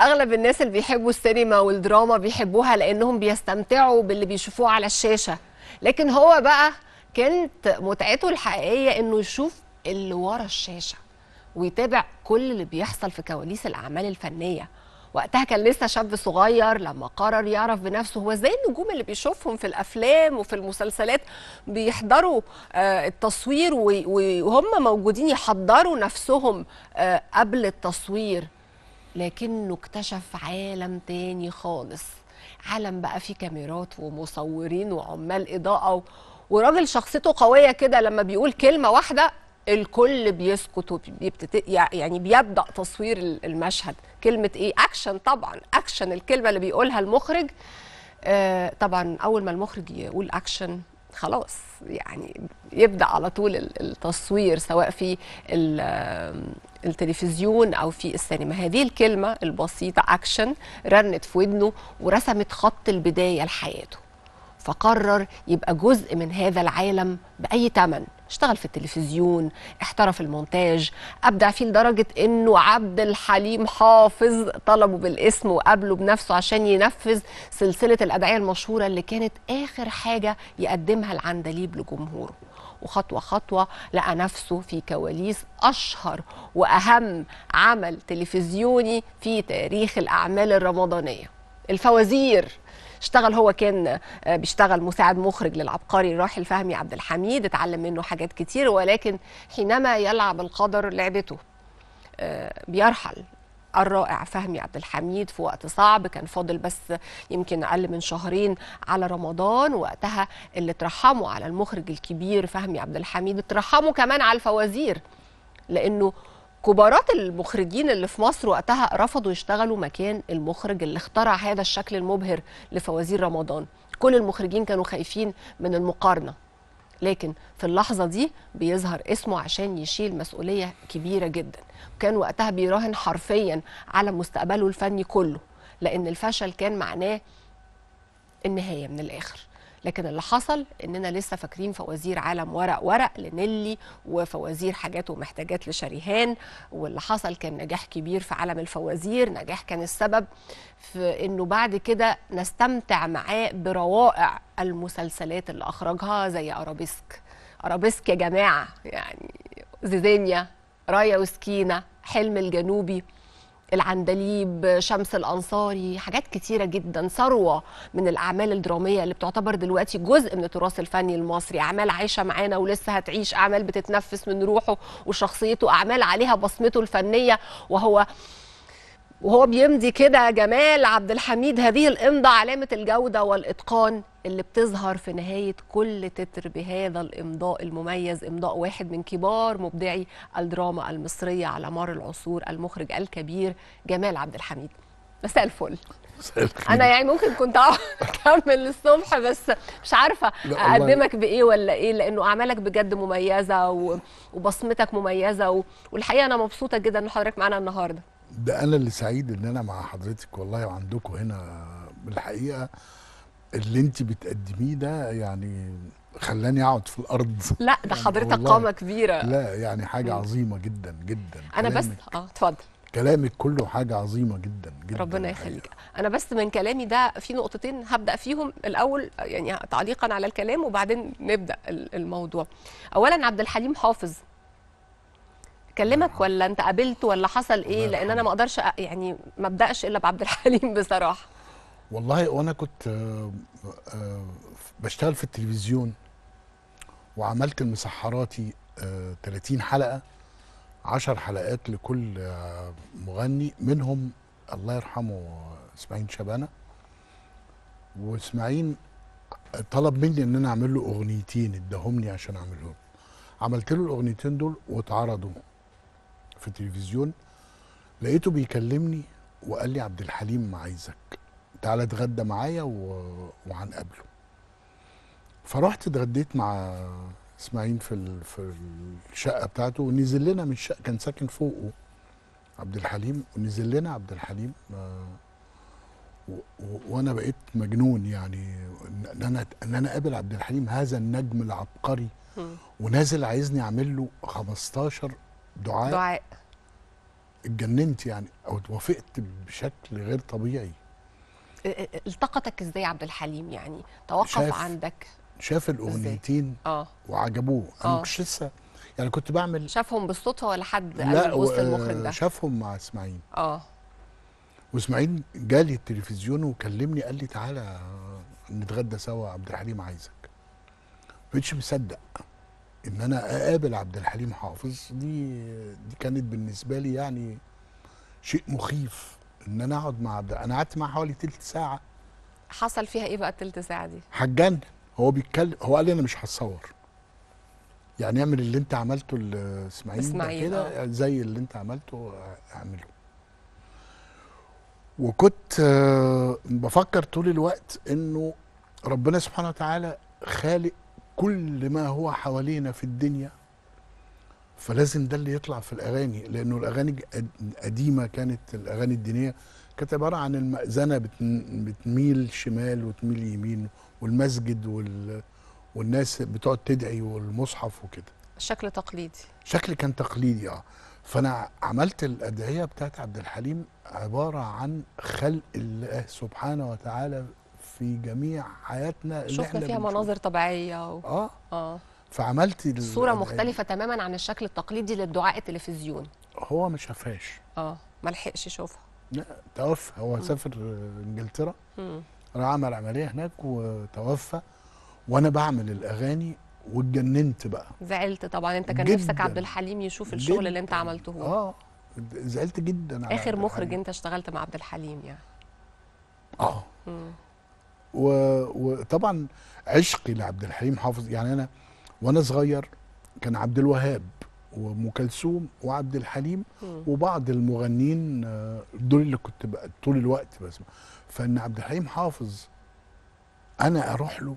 اغلب الناس اللي بيحبوا السينما والدراما بيحبوها لانهم بيستمتعوا باللي بيشوفوه على الشاشه لكن هو بقى كانت متعته الحقيقيه انه يشوف اللي ورا الشاشه ويتابع كل اللي بيحصل في كواليس الاعمال الفنيه وقتها كان لسه شاب صغير لما قرر يعرف بنفسه هو ازاي النجوم اللي بيشوفهم في الافلام وفي المسلسلات بيحضروا آه، التصوير وهم موجودين يحضروا نفسهم آه، قبل التصوير لكنه اكتشف عالم تاني خالص عالم بقى فيه كاميرات ومصورين وعمال إضاءة و... وراجل شخصيته قوية كده لما بيقول كلمة واحدة الكل بيسكت وبيبتت... يعني بيبدأ تصوير المشهد كلمة إيه؟ أكشن طبعا أكشن الكلمة اللي بيقولها المخرج آه طبعا أول ما المخرج يقول أكشن خلاص يعني يبدأ على طول التصوير سواء في التلفزيون او في السينما هذه الكلمه البسيطه اكشن رنت في ودنه ورسمت خط البدايه لحياته فقرر يبقى جزء من هذا العالم باي ثمن اشتغل في التلفزيون احترف المونتاج ابدع فيه لدرجه انه عبد الحليم حافظ طلبه بالاسم وقابله بنفسه عشان ينفذ سلسله الادعيه المشهوره اللي كانت اخر حاجه يقدمها العندليب لجمهوره وخطوه خطوه لقى نفسه في كواليس اشهر واهم عمل تلفزيوني في تاريخ الاعمال الرمضانيه الفوازير اشتغل هو كان آه، بيشتغل مساعد مخرج للعبقري الراحل فهمي عبد الحميد اتعلم منه حاجات كتير ولكن حينما يلعب القدر لعبته آه، بيرحل الرائع فهمي عبد الحميد في وقت صعب كان فاضل بس يمكن اقل من شهرين على رمضان وقتها اللي ترحموا على المخرج الكبير فهمي عبد الحميد ترحموا كمان على الفوازير لانه كبارات المخرجين اللي في مصر وقتها رفضوا يشتغلوا مكان المخرج اللي اخترع هذا الشكل المبهر لفوازير رمضان كل المخرجين كانوا خايفين من المقارنه لكن في اللحظة دي بيظهر اسمه عشان يشيل مسؤولية كبيرة جدا وكان وقتها بيراهن حرفيا على مستقبله الفني كله لأن الفشل كان معناه النهاية من الآخر لكن اللي حصل اننا لسه فاكرين فوازير عالم ورق ورق لنيلي وفوازير حاجات ومحتاجات لشريهان واللي حصل كان نجاح كبير في عالم الفوازير نجاح كان السبب في انه بعد كده نستمتع معاه بروائع المسلسلات اللي اخرجها زي ارابيسك ارابيسك يا جماعه يعني زيزينيا رايا وسكينه حلم الجنوبي العندليب شمس الانصاري حاجات كتيره جدا ثروه من الاعمال الدراميه اللي بتعتبر دلوقتي جزء من التراث الفني المصري اعمال عايشه معانا ولسه هتعيش اعمال بتتنفس من روحه وشخصيته اعمال عليها بصمته الفنيه وهو وهو بيمضي كده جمال عبد الحميد هذه الامضه علامه الجوده والاتقان اللي بتظهر في نهايه كل تتر بهذا الامضاء المميز امضاء واحد من كبار مبدعي الدراما المصريه على مر العصور المخرج الكبير جمال عبد الحميد مساء الفل انا يعني ممكن كنت اكمل للصبح بس مش عارفه اقدمك بايه ولا ايه لانه اعمالك بجد مميزه وبصمتك مميزه والحقيقه انا مبسوطه جدا ان حضرتك معانا النهارده ده انا اللي سعيد ان انا مع حضرتك والله وعندكم هنا بالحقيقه اللي انت بتقدميه ده يعني خلاني اقعد في الارض لا ده يعني حضرتك قامه كبيره لا يعني حاجه عظيمه جدا جدا انا بس اه اتفضل كلامك كله حاجه عظيمه جدا جدا ربنا يخليك انا بس من كلامي ده في نقطتين هبدا فيهم الاول يعني تعليقا على الكلام وبعدين نبدا الموضوع اولا عبد الحليم حافظ كلمك ولا انت قابلته ولا حصل ايه لان انا ما اقدرش يعني ما ابداش الا بعبد الحليم بصراحه والله وانا كنت آه، آه، بشتغل في التلفزيون وعملت المسحراتي 30 آه، حلقه 10 حلقات لكل مغني منهم الله يرحمه اسماعيل شبانه واسماعيل طلب مني ان انا اعمل له اغنيتين اداهمني عشان اعملهم عملت له الاغنيتين دول واتعرضوا في التلفزيون لقيته بيكلمني وقال لي عبد الحليم عايزك تعالى اتغدى معايا و... وهنقابله فرحت اتغديت مع اسماعيل في ال... في الشقه بتاعته ونزل لنا من الشقه كان ساكن فوقه عبد الحليم ونزل لنا عبد الحليم آه، و... و... وانا بقيت مجنون يعني ان انا ان انا اقابل عبد الحليم هذا النجم العبقري ونازل عايزني اعمل له 15 دعاء دعاء اتجننت يعني او اتوافقت بشكل غير طبيعي التقطك ازاي عبد الحليم يعني توقف شاف عندك شاف الاغنيتين اه وعجبوه انا آه. مش لسه يعني كنت بعمل شافهم بالصدفه ولا حد قال وسط المخرج ده شافهم مع اسماعيل اه واسماعيل جالي التلفزيون وكلمني قال لي تعالى نتغدى سوا عبد الحليم عايزك ما بقتش مصدق ان انا اقابل عبد الحليم حافظ دي دي كانت بالنسبه لي يعني شيء مخيف ان انا اقعد مع عبد انا قعدت معاه حوالي تلت ساعه حصل فيها ايه بقى التلت ساعه دي هتجنن هو بيتكلم هو قال لي انا مش هتصور يعني اعمل اللي انت عملته لاسماعيل كده آه. زي اللي انت عملته آه، اعمله وكنت آه، بفكر طول الوقت انه ربنا سبحانه وتعالى خالق كل ما هو حوالينا في الدنيا فلازم ده اللي يطلع في الاغاني لانه الاغاني قديمه كانت الاغاني الدينيه كانت عباره عن المأذنه بتميل شمال وتميل يمين والمسجد وال والناس بتقعد تدعي والمصحف وكده شكل تقليدي شكل كان تقليدي اه فانا عملت الادعيه بتاعت عبد الحليم عباره عن خلق الله سبحانه وتعالى في جميع حياتنا اللي شفنا فيها مناظر طبيعيه و... اه اه فعملت صوره ال... مختلفه تماما عن الشكل التقليدي للدعاء التلفزيون هو ما شافهاش اه ما لحقش يشوفها لا توفى هو م. سافر انجلترا راح عمل عمليه هناك وتوفى وانا بعمل الاغاني واتجننت بقى زعلت طبعا انت كان جداً. نفسك عبد الحليم يشوف الشغل جداً. اللي انت عملته اه زعلت جدا على اخر مخرج انت اشتغلت مع عبد الحليم يعني اه مم. وطبعا عشقي لعبد الحليم حافظ يعني انا وانا صغير كان عبد الوهاب وام كلثوم وعبد الحليم وبعض المغنيين آه، دول اللي كنت بقى طول الوقت بسمع فان عبد الحليم حافظ انا اروح له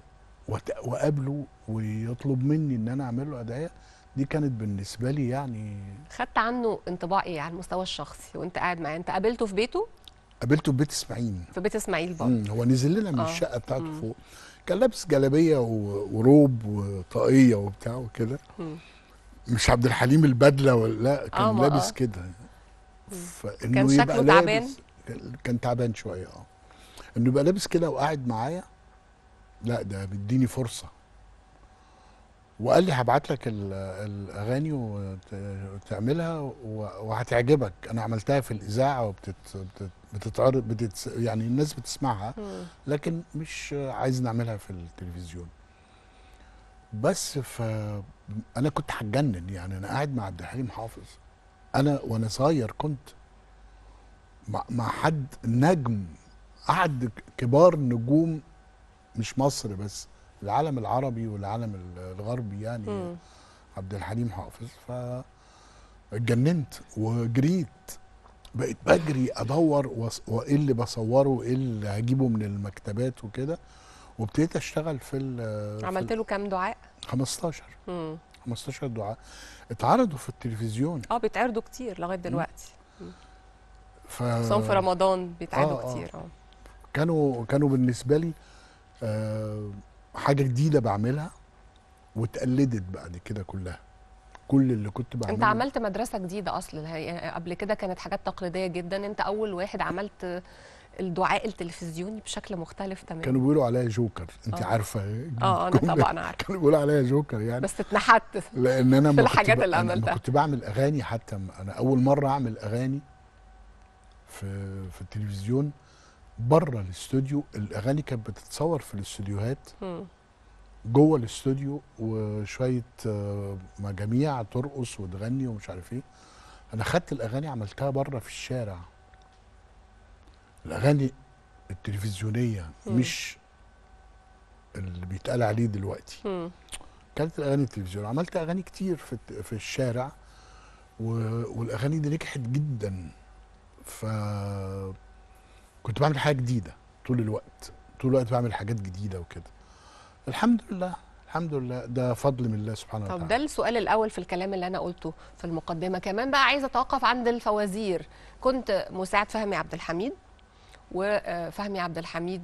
واقابله ويطلب مني ان انا اعمل له ادعيه دي كانت بالنسبه لي يعني خدت عنه انطباع ايه على المستوى الشخصي وانت قاعد معاه انت قابلته في بيته قابلته في بيت اسماعيل في بيت اسماعيل برضه هو نزل لنا من آه. الشقه بتاعته مم. فوق كان لابس جلابيه وروب وطاقيه وبتاع وكده مش عبد الحليم البدله ولا لا كان آه لابس آه. كده فانه كان شكله تعبان كان تعبان شويه اه انه يبقى لابس كده وقاعد معايا لا ده بيديني فرصه وقال لي هبعت لك الاغاني وتعملها وهتعجبك انا عملتها في الاذاعه وبتت بتتعرض بتتس... يعني الناس بتسمعها لكن مش عايز نعملها في التلفزيون بس ف انا كنت هتجنن يعني انا قاعد مع عبد الحليم حافظ انا وانا صغير كنت مع, مع حد نجم قعد كبار نجوم مش مصر بس العالم العربي والعالم الغربي يعني م. عبد الحليم حافظ ف اتجننت وجريت بقيت بجري ادور وايه اللي بصوره وايه اللي هجيبه من المكتبات وكده وابتديت اشتغل في عملت له كام دعاء 15 امم 15 دعاء اتعرضوا في التلفزيون اه بيتعرضوا كتير لغايه دلوقتي ف... خصوصا في رمضان بيتعرضوا آه،, آه كتير اه كانوا كانوا بالنسبه لي آه حاجه جديده بعملها واتقلدت بعد كده كلها كل اللي كنت بعمله انت عملت مدرسه جديده اصلا قبل كده كانت حاجات تقليديه جدا انت اول واحد عملت الدعاء التلفزيوني بشكل مختلف تماما كانوا بيقولوا عليا جوكر انت أوه. عارفه اه انا طبعا عارفه كانوا بيقولوا عليا جوكر يعني بس اتنحت لان انا في الحاجات اللي عملتها كنت بعمل اغاني حتى انا اول مره اعمل اغاني في في التلفزيون بره الاستوديو الاغاني كانت بتتصور في الاستوديوهات جوه الاستوديو وشويه آه، مجاميع ترقص وتغني ومش عارف ايه انا خدت الاغاني عملتها بره في الشارع الاغاني التلفزيونيه م. مش اللي بيتقال عليه دلوقتي م. كانت الاغاني التلفزيونيه عملت اغاني كتير في في الشارع و... والاغاني دي نجحت جدا ف كنت بعمل حاجه جديده طول الوقت طول الوقت بعمل حاجات جديده وكده الحمد لله الحمد لله ده فضل من الله سبحانه وتعالى طب ده السؤال الاول في الكلام اللي انا قلته في المقدمه كمان بقى عايزه اتوقف عند الفوازير كنت مساعد فهمي عبد الحميد وفهمي عبد الحميد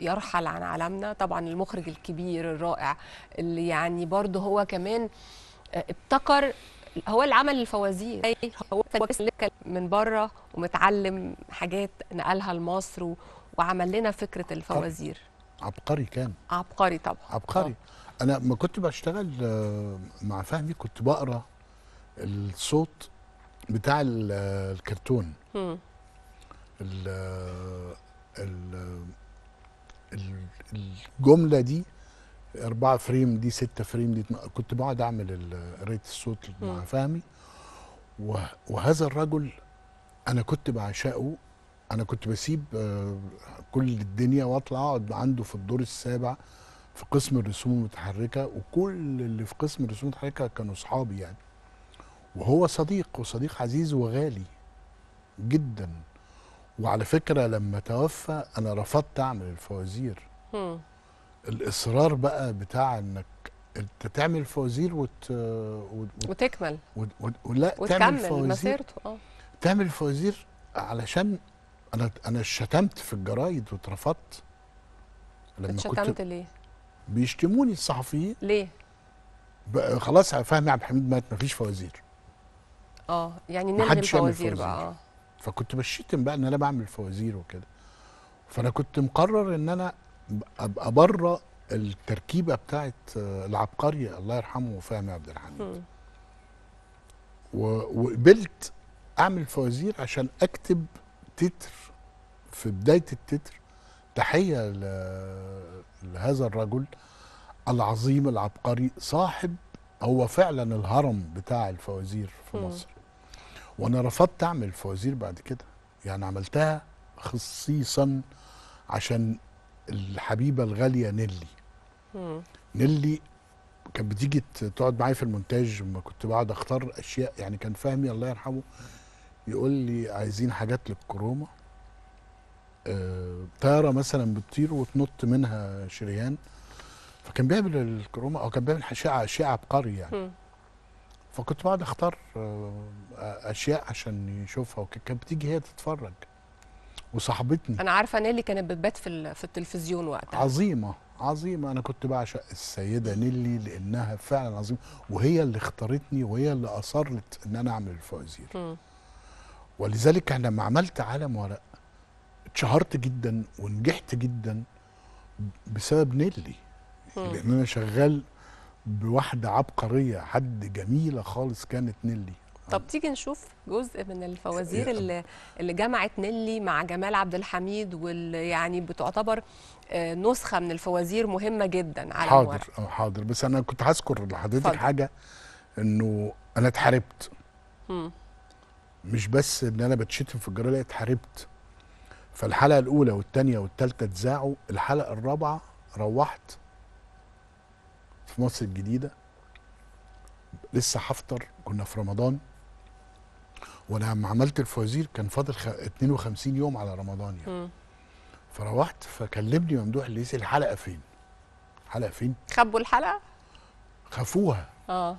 يرحل عن عالمنا طبعا المخرج الكبير الرائع اللي يعني برضه هو كمان آه، ابتكر هو اللي عمل الفوازير إيه؟ هو من بره ومتعلم حاجات نقلها لمصر وعمل لنا فكره الفوازير عبقري كان عبقري طبعا عبقري آه. انا ما كنت بشتغل آه، مع فهمي كنت بقرا الصوت بتاع آه، الكرتون ال آه، ال الجمله دي أربعة فريم دي ستة فريم دي كنت بقعد أعمل قراية الصوت مع فهمي وهذا الرجل أنا كنت بعشقه انا كنت بسيب آه، كل الدنيا واطلع اقعد عنده في الدور السابع في قسم الرسوم المتحركه وكل اللي في قسم الرسوم المتحركه كانوا اصحابي يعني وهو صديق وصديق عزيز وغالي جدا وعلى فكره لما توفى انا رفضت اعمل الفوازير الاصرار بقى بتاع انك انت تعمل فوازير وت... آه، وت... وتكمل وت... وت... ولا وتكمل تعمل فوازير مسيرته اه تعمل فوازير علشان انا انا شتمت في الجرايد واترفضت لما اتشتمت ليه؟ بيشتموني الصحفيين ليه؟ خلاص فهمي عبد الحميد مات مفيش فوازير اه يعني نلغي الفوازير بقى اه فكنت بشتم بقى ان انا بعمل فوازير وكده فانا كنت مقرر ان انا ابقى بره التركيبه بتاعت العبقري الله يرحمه فهمي عبد الحميد وقبلت اعمل فوازير عشان اكتب التتر في بدايه التتر تحيه لهذا الرجل العظيم العبقري صاحب هو فعلا الهرم بتاع الفوازير في م. مصر وانا رفضت اعمل فوازير بعد كده يعني عملتها خصيصا عشان الحبيبه الغاليه نيلي م. نيلي كانت بتيجي تقعد معايا في المونتاج لما كنت بقعد اختار اشياء يعني كان فهمي الله يرحمه يقول لي عايزين حاجات للكروما آه، طياره مثلا بتطير وتنط منها شريان فكان بيعمل الكروما او كان بيعمل اشعه اشعه عبقري يعني فكنت بقعد اختار آه، اشياء عشان يشوفها وكانت بتيجي هي تتفرج وصاحبتني انا عارفه نيلي كانت بتبات في في التلفزيون وقتها عظيمه عظيمه انا كنت بعشق السيده نيلي لانها فعلا عظيمه وهي اللي اختارتني وهي اللي اصرت ان انا اعمل الفوازير ولذلك انا لما عملت عالم ورق اتشهرت جدا ونجحت جدا بسبب نيلي لان انا شغال بواحده عبقريه حد جميله خالص كانت نيلي طب تيجي نشوف جزء من الفوازير آه. اللي اللي جمعت نيلي مع جمال عبد الحميد واللي يعني بتعتبر آه، نسخه من الفوازير مهمه جدا على حاضر الورق. آه، حاضر بس انا كنت هذكر لحضرتك حاجه انه انا اتحاربت مش بس ان انا بتشتم في الجرايد لا اتحاربت فالحلقه الاولى والثانيه والثالثه اتذاعوا الحلقه الرابعه روحت في مصر الجديده لسه هفطر كنا في رمضان وانا لما عملت الفوازير كان فاضل 52 يوم على رمضان يعني م. فروحت فكلمني ممدوح الليثي الحلقه فين؟ الحلقه فين؟ خبوا الحلقه؟ خافوها اه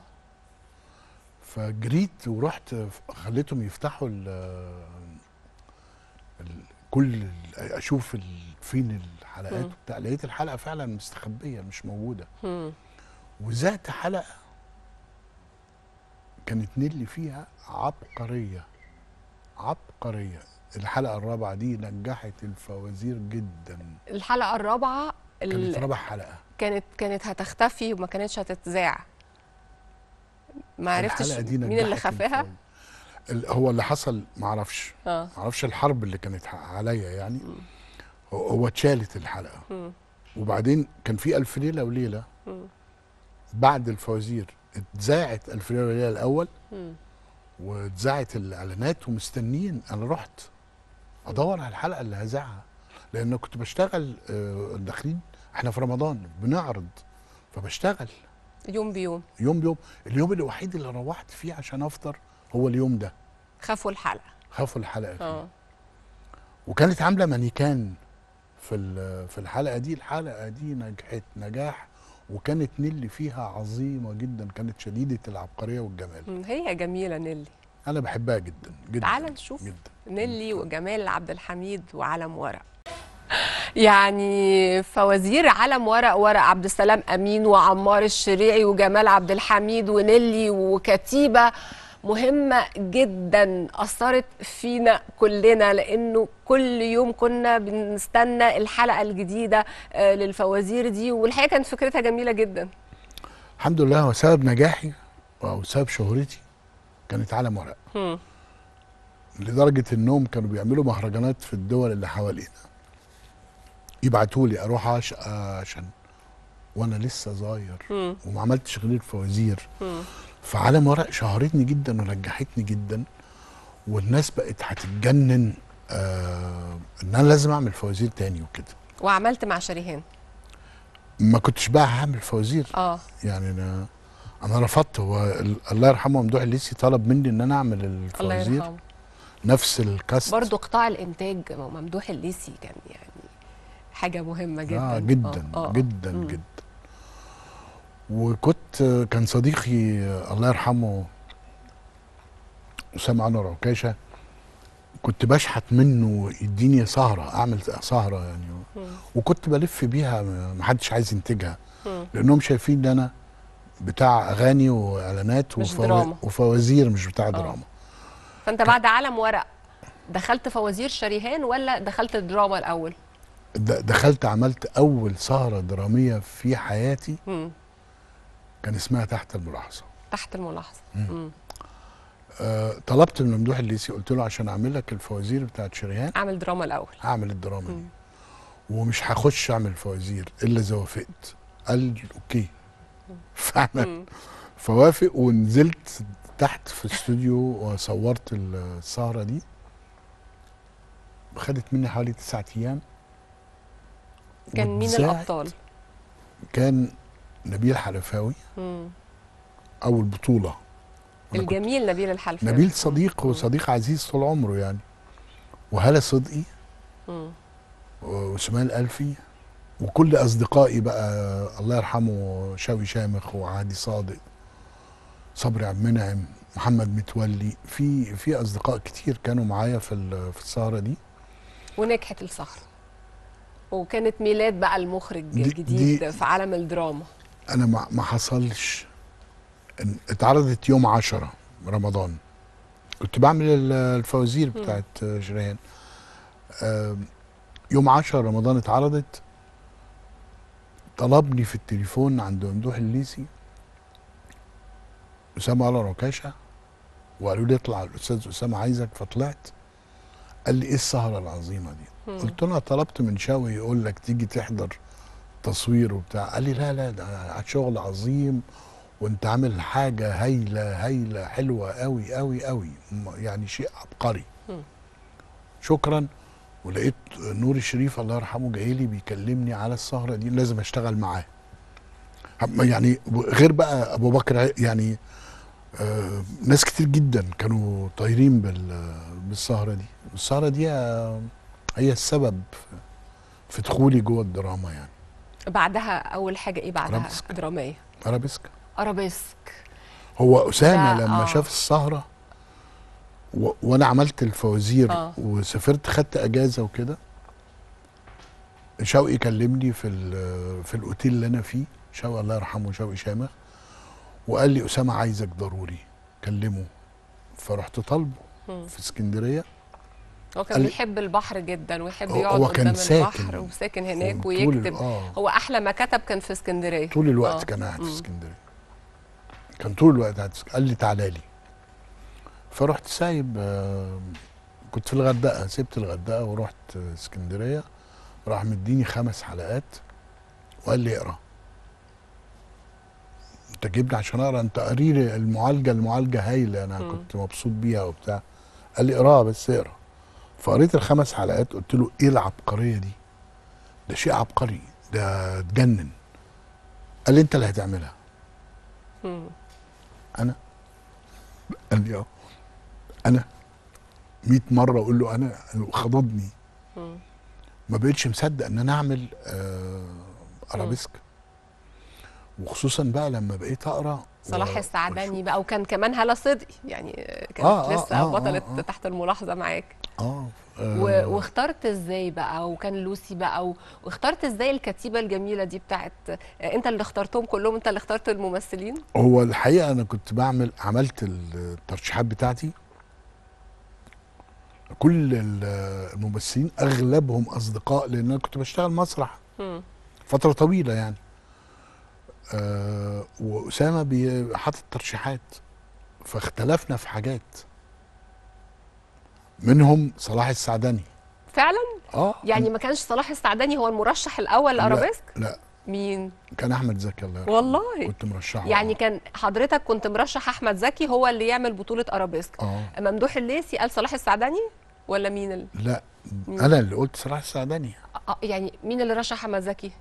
فجريت ورحت خليتهم يفتحوا ال كل اشوف فين الحلقات وبتاع لقيت الحلقه فعلا مستخبيه مش موجوده وذات حلقه كانت نيلي فيها عبقريه عبقريه الحلقه الرابعه دي نجحت الفوازير جدا الحلقه الرابعه كانت رابع حلقه كانت كانت هتختفي وما كانتش هتتذاع ما عرفتش مين اللي خفاها هو اللي حصل ما اعرفش آه. ما اعرفش الحرب اللي كانت عليا يعني هو اتشالت الحلقه وبعدين كان في الف ليله وليله بعد الفوازير اتذاعت الف ليله وليله الاول واتذاعت الاعلانات ومستنيين انا رحت ادور على الحلقه اللي هذاعها لان كنت بشتغل آه، داخلين احنا في رمضان بنعرض فبشتغل يوم بيوم يوم بيوم اليوم الوحيد اللي روحت فيه عشان افطر هو اليوم ده خافوا الحلقه خافوا الحلقه اه وكانت عامله مانيكان في في الحلقه دي الحلقه دي نجحت نجاح وكانت نيلي فيها عظيمه جدا كانت شديده العبقريه والجمال هي جميله نيلي انا بحبها جدا جدا تعال نشوف جداً. نيلي وجمال عبد الحميد وعلم ورق يعني فوازير علم ورق ورق عبد السلام امين وعمار الشريعي وجمال عبد الحميد ونيلي وكتيبه مهمه جدا اثرت فينا كلنا لانه كل يوم كنا بنستنى الحلقه الجديده آه، للفوازير دي والحقيقه كانت فكرتها جميله جدا الحمد لله هو سبب نجاحي وسبب شهرتي كانت علم ورق لدرجه انهم كانوا بيعملوا مهرجانات في الدول اللي حوالينا يبعتوا لي اروح آه، عشان وانا لسه صغير وما عملتش غير الفوازير فعالم ورق شهرتني جدا ونجحتني جدا والناس بقت هتتجنن آه ان انا لازم اعمل فوازير تاني وكده وعملت مع شريهان ما كنتش بقى هعمل فوازير اه يعني انا انا رفضت هو الله يرحمه ممدوح الليسي طلب مني ان انا اعمل الفوازير الله يرحمه نفس الكاست برضه قطاع الانتاج ممدوح الليسي كان يعني حاجه مهمه جدا آه جدا آه. آه. جدا مم. جدا وكنت كان صديقي الله يرحمه اسامه انور عكاشه كنت بشحت منه يديني سهره اعمل سهره يعني مم. وكنت بلف بيها محدش عايز ينتجها لانهم شايفين ان انا بتاع اغاني واعلانات وفو... وفوازير مش بتاع آه. دراما أوه. فانت بعد عالم ورق دخلت فوازير شريهان ولا دخلت الدراما الاول دخلت عملت اول سهره دراميه في حياتي مم. كان اسمها تحت الملاحظه تحت الملاحظه مم. آه طلبت من ممدوح الليسي قلت له عشان اعمل لك الفوازير بتاعت شريهان اعمل دراما الاول اعمل الدراما دي ومش هخش اعمل فوازير الا اذا وافقت قال لي اوكي فعلا فوافق ونزلت تحت في الاستوديو وصورت السهره دي خدت مني حوالي تسعة ايام كان مين الابطال؟ كان نبيل حلفاوي مم. اول بطوله الجميل نبيل الحلفاوي نبيل صديق وصديق عزيز طول عمره يعني وهلا صدقي وشمال الفي وكل اصدقائي بقى الله يرحمه شاوي شامخ وعادي صادق صبري عبد المنعم محمد متولي في في اصدقاء كتير كانوا معايا في في السهره دي ونجحت السهره وكانت ميلاد بقى المخرج الجديد في عالم الدراما انا ما حصلش اتعرضت يوم 10 رمضان كنت بعمل الفوازير بتاعت شريان يوم 10 رمضان اتعرضت طلبني في التليفون عند ممدوح الليسي اسامه على ركاشه وقالوا لي اطلع الاستاذ اسامه عايزك فطلعت قال لي ايه السهره العظيمه دي قلت له طلبت من شاوي يقول لك تيجي تحضر تصوير وبتاع قال لي لا لا ده شغل عظيم وانت عامل حاجه هايله هايله حلوه قوي قوي قوي يعني شيء عبقري شكرا ولقيت نور الشريف الله يرحمه جاي لي بيكلمني على السهره دي لازم اشتغل معاه يعني غير بقى ابو بكر يعني آه ناس كتير جدا كانوا طايرين بالسهره دي السهره دي آه هي السبب في دخولي جوه الدراما يعني بعدها اول حاجه ايه بعدها أرابيسك. دراميه ارابيسك ارابيسك هو اسامه لما آه. شاف السهره و... وانا عملت الفوازير آه. وسافرت خدت اجازه وكده شوقي كلمني في ال... في الاوتيل اللي انا فيه شوقي الله يرحمه شوقي شامخ وقال لي اسامه عايزك ضروري كلمه فرحت طالبه في اسكندريه هو كان بيحب البحر جدا ويحب يقعد قدام البحر وساكن هناك ويكتب آه هو احلى ما كتب كان في اسكندريه طول الوقت آه كان قاعد في اسكندريه كان طول الوقت قاعد قال لي تعالى لي فرحت سايب آه، كنت في الغردقه سبت الغردقه ورحت اسكندريه راح مديني خمس حلقات وقال لي اقرا انت جبني عشان اقرا انت قرير المعالجه المعالجه هايله انا م. كنت مبسوط بيها وبتاع قال لي اقراها بس اقرا فقريت الخمس حلقات قلت له ايه العبقريه دي ده شيء عبقري ده اتجنن قال لي انت اللي هتعملها انا قال لي اه انا 100 مره اقول له انا خضضني ما بقتش مصدق ان انا اعمل آه، ارابيسك وخصوصا بقى لما بقيت اقرا صلاح السعداني بقى وكان كمان هلا صدقي يعني آه، كانت آه،, آه لسه آه بطلت آه آه تحت الملاحظه معاك اه و... آه. واخترت ازاي بقى وكان لوسي بقى واخترت ازاي الكتيبه الجميله دي بتاعت آه، انت اللي اخترتهم كلهم انت اللي اخترت الممثلين هو الحقيقه انا كنت بعمل عملت الترشيحات بتاعتي كل الممثلين اغلبهم اصدقاء لان انا كنت بشتغل مسرح فتره طويله يعني أه واسامه حاطط ترشيحات فاختلفنا في حاجات منهم صلاح السعدني فعلا اه يعني ما كانش صلاح السعدني هو المرشح الاول لارابيسك لا, لا مين كان احمد زكي الله يرحمه والله كنت مرشحه يعني كان حضرتك كنت مرشح احمد زكي هو اللي يعمل بطوله ارابيسك آه. ممدوح الليثي قال صلاح السعدني ولا مين ال... لا مين؟ انا اللي قلت صلاح السعدني آه يعني مين اللي رشح احمد زكي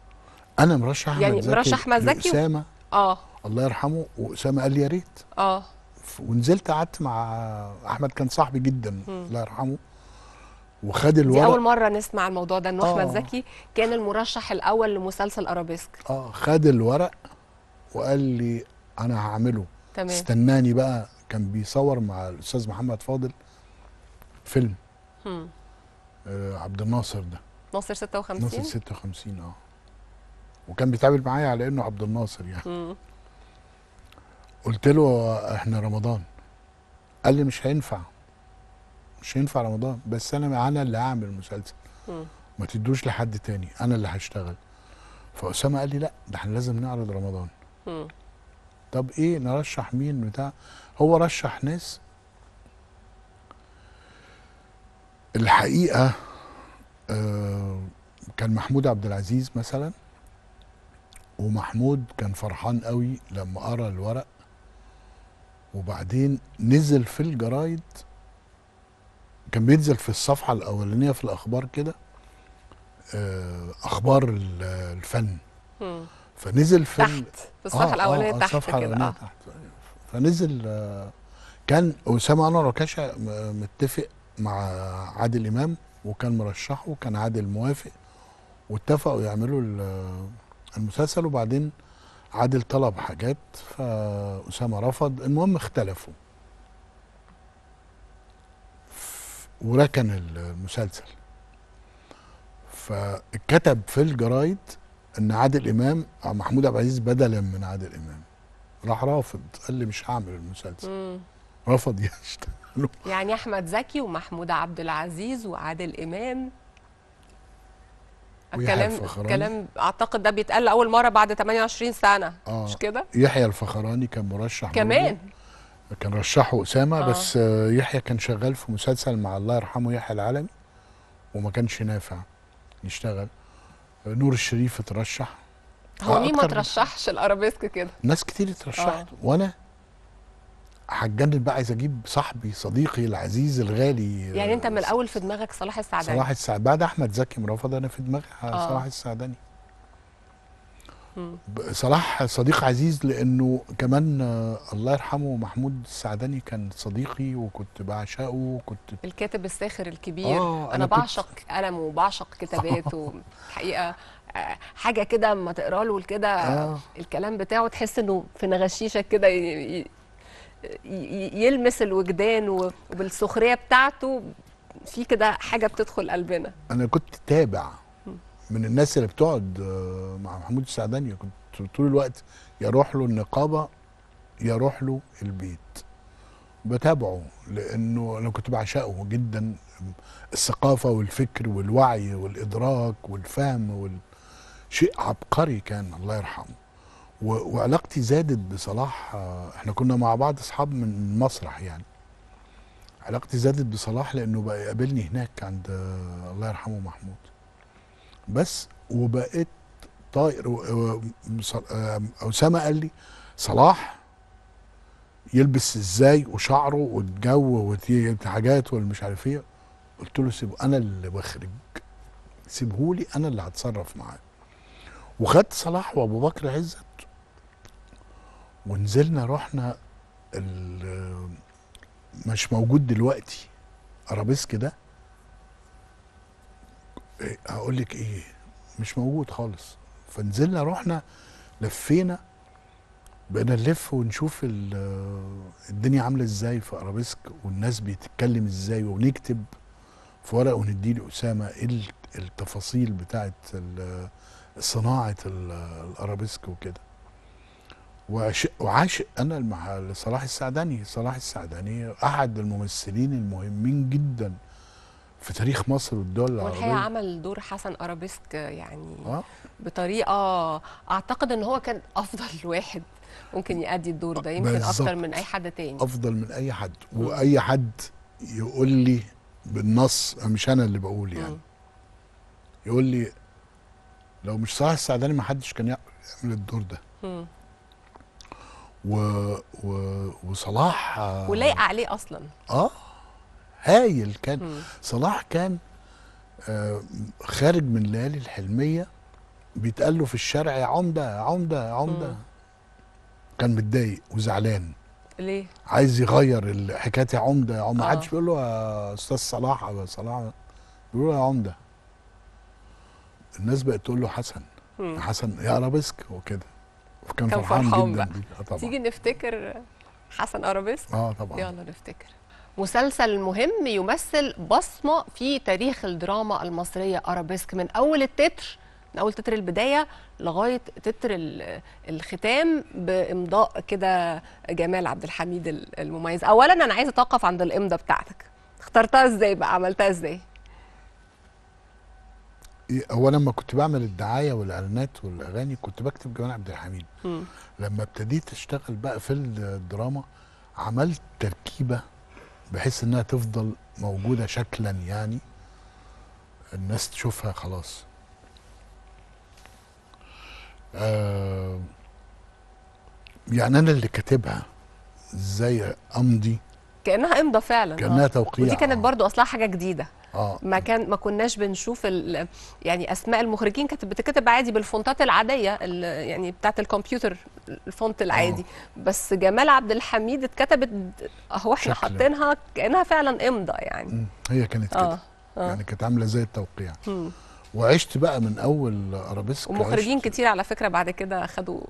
انا مرشح احمد يعني زكي مرشح احمد زكي اسامه اه الله يرحمه واسامه قال لي يا ريت اه ونزلت قعدت مع احمد كان صاحبي جدا الله يرحمه وخد الورق دي اول مره نسمع الموضوع ده ان احمد آه. زكي كان المرشح الاول لمسلسل ارابيسك اه خد الورق وقال لي انا هعمله تمام استناني بقى كان بيصور مع الاستاذ محمد فاضل فيلم آه عبد الناصر ده ناصر 56 ناصر 56 اه وكان بيتعامل معايا على انه عبد الناصر يعني مم. قلت له احنا رمضان قال لي مش هينفع مش هينفع رمضان بس انا انا اللي هعمل المسلسل ما تدوش لحد تاني انا اللي هشتغل فاسامه قال لي لا ده احنا لازم نعرض رمضان م. طب ايه نرشح مين بتاع هو رشح ناس الحقيقه آه كان محمود عبد العزيز مثلا ومحمود كان فرحان قوي لما قرا الورق وبعدين نزل في الجرايد كان بينزل في الصفحه الاولانيه في الاخبار كده آه، اخبار الفن فنزل في تحت في الصفحه آه, آه، الاولانيه آه تحت الصفحه الأولانية آه. تحت فنزل آه، كان اسامه انور وكاشا متفق مع عادل امام وكان مرشحه وكان عادل موافق واتفقوا يعملوا المسلسل وبعدين عادل طلب حاجات فأسامة رفض المهم اختلفوا وركن المسلسل فكتب في الجرايد ان عادل امام أو محمود عبد العزيز بدلا من عادل امام راح رافض قال لي مش هعمل المسلسل مم. رفض يشتغل يعني احمد زكي ومحمود عبد العزيز وعادل امام الكلام الكلام اعتقد ده بيتقال اول مره بعد 28 سنه آه. مش كده يحيى الفخراني كان مرشح كمان كان رشحه اسامه آه. بس يحيى كان شغال في مسلسل مع الله يرحمه يحيى العالمي وما كانش نافع يشتغل نور الشريف اترشح هو مين ما ترشحش الارابيسك كده ناس كتير اترشحت آه. وانا هتجنن بقى عايز اجيب صاحبي صديقي العزيز الغالي يعني انت من آه، الاول في دماغك صلاح السعداني صلاح السعداني بعد احمد زكي مرافض انا في دماغي آه. آه. صلاح السعداني صلاح صديق عزيز لانه كمان آه، الله يرحمه محمود السعداني كان صديقي وكنت بعشقه وكنت الكاتب الساخر الكبير آه انا, أنا بعشق قلمه وبعشق كتاباته الحقيقه حاجه كده اما تقرا له كده آه. الكلام بتاعه تحس انه في نغشيشك كده يلمس الوجدان وبالسخريه بتاعته في كده حاجه بتدخل قلبنا انا كنت تابع من الناس اللي بتقعد آه، مع محمود السعداني كنت طول الوقت يروح له النقابه يروح له البيت بتابعه لانه انا كنت بعشقه جدا الثقافه والفكر والوعي والادراك والفهم وال... شيء عبقري كان الله يرحمه وعلاقتي زادت بصلاح احنا كنا مع بعض اصحاب من المسرح يعني علاقتي زادت بصلاح لانه بقى يقابلني هناك عند الله يرحمه محمود بس وبقيت طاير آه، اسامه قال لي صلاح يلبس ازاي وشعره والجو وحاجات والمش عارف ايه قلت له سيبه انا اللي بخرج سيبهولي انا اللي هتصرف معاه وخدت صلاح وابو بكر عزت ونزلنا رحنا مش موجود دلوقتي ارابيسك ده هقول لك ايه مش موجود خالص فنزلنا رحنا لفينا بقينا نلف ونشوف الدنيا عامله ازاي في ارابيسك والناس بتتكلم ازاي ونكتب في ورق ونديه لاسامه ايه التفاصيل بتاعه صناعه الارابيسك وكده وعاشق انا مع صلاح السعداني صلاح السعداني احد الممثلين المهمين جدا في تاريخ مصر والدول العربيه والحقيقه عمل دور حسن ارابيسك يعني آه؟ بطريقه اعتقد ان هو كان افضل واحد ممكن يأدي الدور ده يمكن اكتر من اي حد تاني افضل من اي حد واي حد يقول لي بالنص مش انا اللي بقول يعني يقول لي لو مش صلاح السعداني ما حدش كان يعمل الدور ده م. و... و... وصلاح آه، ولايق عليه اصلا اه هايل كان مم. صلاح كان آه خارج من ليالي الحلميه بيتقال له في الشارع يا عمده يا عمده يا عمده مم. كان متضايق وزعلان ليه؟ عايز يغير حكايه يا عمده يا عمده آه. ما حدش بيقول له يا استاذ صلاح يا صلاح بيقول له يا عمده الناس بقت تقول له حسن مم. حسن يا رابسك وكده كان, فرحان, جدا بقى. آه، طبعا. تيجي نفتكر حسن ارابيس اه طبعا يلا نفتكر مسلسل مهم يمثل بصمه في تاريخ الدراما المصريه ارابيسك من اول التتر من اول تتر البدايه لغايه تتر الختام بامضاء كده جمال عبد الحميد المميز اولا انا عايزه اتوقف عند الامضاء بتاعتك اخترتها ازاي بقى عملتها ازاي هو لما كنت بعمل الدعايه والاعلانات والاغاني كنت بكتب جمال عبد الحميد لما ابتديت اشتغل بقى في الدراما عملت تركيبه بحيث انها تفضل موجوده شكلا يعني الناس تشوفها خلاص آه يعني انا اللي كاتبها ازاي امضي كانها امضى فعلا كانها آه. توقيع ودي كانت آه. برضو اصلها حاجه جديده آه. ما كان ما كناش بنشوف يعني اسماء المخرجين كانت بتكتب عادي بالفونتات العاديه يعني بتاعه الكمبيوتر الفونت آه. العادي آه. بس جمال عبد الحميد اتكتبت اهو احنا حاطينها كانها فعلا امضى يعني هي كانت كده آه. آه. يعني كانت عامله زي التوقيع م. وعشت بقى من اول ارابيسك ومخرجين عشت. كتير على فكره بعد كده خدوا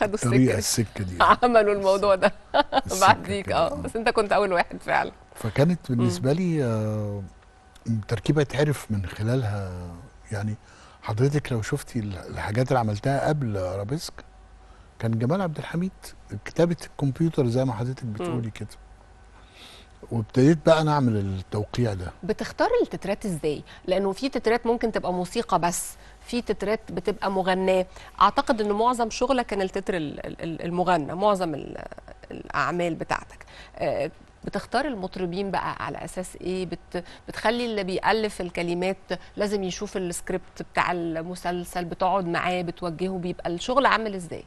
خدوا السكه السكه دي عملوا الموضوع ده بعديك اه بس انت كنت اول واحد فعلا فكانت بالنسبه لي آه التركيبه تعرف من خلالها يعني حضرتك لو شفتي الحاجات اللي عملتها قبل ارابيسك كان جمال عبد الحميد كتابه الكمبيوتر زي ما حضرتك بتقولي كده وابتديت بقى انا اعمل التوقيع ده بتختار التترات ازاي لانه في تترات ممكن تبقى موسيقى بس في تترات بتبقى مغناه اعتقد ان معظم شغلك كان التتر المغنى معظم الاعمال بتاعتك آه، بتختار المطربين بقى على اساس ايه بت بتخلي اللي بيالف الكلمات لازم يشوف السكريبت بتاع المسلسل بتقعد معاه بتوجهه بيبقى الشغل عامل ازاي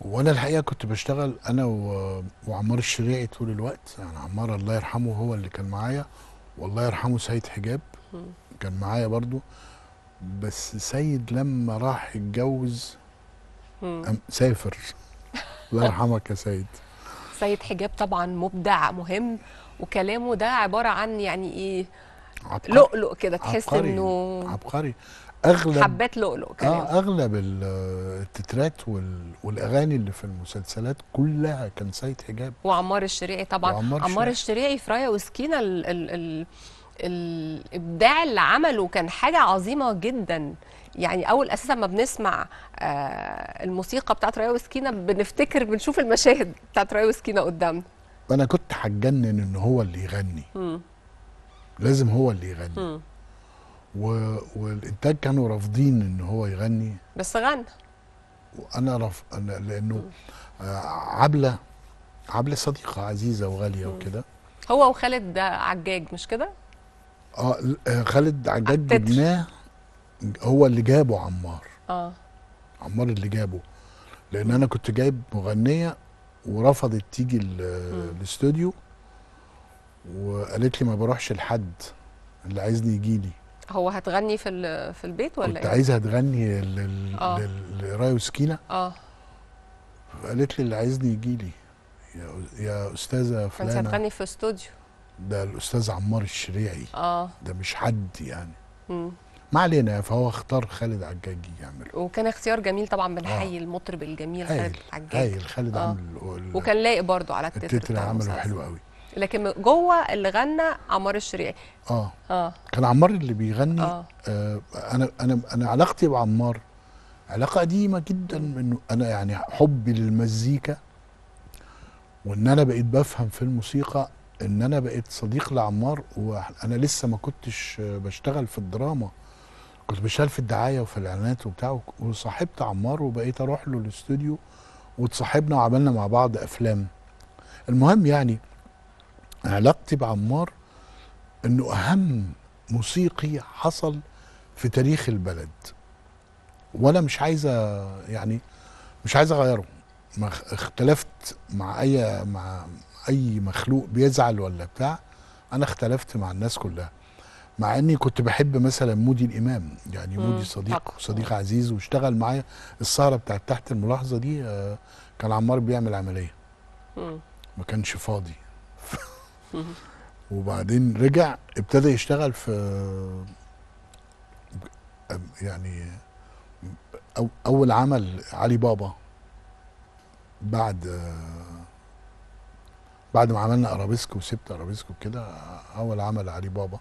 وانا الحقيقه كنت بشتغل انا و... وعمار الشريعي طول الوقت يعني عمار الله يرحمه هو اللي كان معايا والله يرحمه سيد حجاب كان معايا برضو بس سيد لما راح يتجوز سافر الله يرحمك يا سيد سيد حجاب طبعا مبدع مهم وكلامه ده عباره عن يعني ايه عبقري. لؤلؤ كده تحس انه عبقري اغلب حبات لؤلؤ كلام اه اغلب التترات وال... والاغاني اللي في المسلسلات كلها كان سيد حجاب وعمار الشريعي طبعا وعمار عمار الشريعي في رايا وسكينه ال... ال... ال... الابداع اللي عمله كان حاجه عظيمه جدا يعني اول اساسا ما بنسمع آه، الموسيقى بتاعت ريا وسكينه بنفتكر بنشوف المشاهد بتاعت ريا وسكينه قدامنا انا كنت هتجنن ان هو اللي يغني م. لازم هو اللي يغني و... والانتاج كانوا رافضين ان هو يغني بس غنى وانا رف... أنا لانه آه، عبله عبله صديقه عزيزه وغاليه وكده هو وخالد عجاج مش كده؟ اه, آه، خالد عجاج جبناه هو اللي جابه عمار اه عمار اللي جابه لان انا كنت جايب مغنيه ورفضت تيجي الاستوديو وقالت لي ما بروحش لحد اللي عايزني يجي لي هو هتغني في في البيت ولا كنت ايه؟ عايزها تغني آه. لراي وسكينه اه قالت لي اللي عايزني يجي لي يا يا استاذه فلانه كنت هتغني في استوديو ده الاستاذ عمار الشريعي اه ده مش حد يعني امم ما علينا فهو اختار خالد عجاج يعمله وكان اختيار جميل طبعا بنحيي آه. المطرب الجميل خالد حجاجي هايل خالد آه. عمل وكان لايق برضه على التتر التتر عمله حلو قوي لكن جوه اللي غنى عمار الشريعي اه اه كان عمار اللي بيغني آه. آه انا انا انا علاقتي بعمار علاقه قديمه جدا من انا يعني حبي للمزيكا وان انا بقيت بفهم في الموسيقى ان انا بقيت صديق لعمار وانا لسه ما كنتش بشتغل في الدراما كنت بشتغل في الدعايه وفي الاعلانات وبتاع وصاحبت عمار وبقيت اروح له الاستوديو وتصاحبنا وعملنا مع بعض افلام المهم يعني علاقتي بعمار انه اهم موسيقي حصل في تاريخ البلد وانا مش عايزه يعني مش عايز اغيره ما اختلفت مع اي مع اي مخلوق بيزعل ولا بتاع انا اختلفت مع الناس كلها مع اني كنت بحب مثلا مودي الامام يعني مودي صديق صديق عزيز واشتغل معايا السهره بتاعت تحت الملاحظه دي آه، كان عمار بيعمل عمليه ما كانش فاضي وبعدين رجع ابتدى يشتغل في يعني اول عمل علي بابا بعد بعد ما عملنا ارابيسكو وسبت ارابيسكو وكده اول عمل علي بابا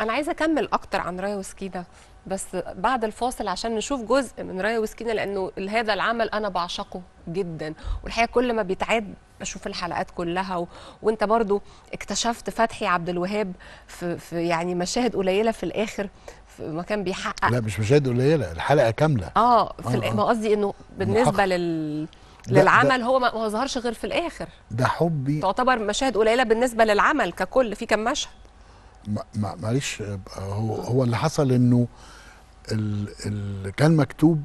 انا عايزه اكمل اكتر عن رايا وسكينه بس بعد الفاصل عشان نشوف جزء من رايا وسكينه لانه هذا العمل انا بعشقه جدا والحقيقه كل ما بيتعاد بشوف الحلقات كلها و... وانت برضو اكتشفت فتحي عبد الوهاب في... في يعني مشاهد قليله في الاخر في مكان بيحقق لا مش مشاهد قليله الحلقه كامله اه في آه, آه. ما قصدي انه بالنسبه محق. لل للعمل ده ده هو ما ظهرش غير في الاخر ده حبي تعتبر مشاهد قليله بالنسبه للعمل ككل في كم مشهد معلش هو هو اللي حصل انه اللي كان مكتوب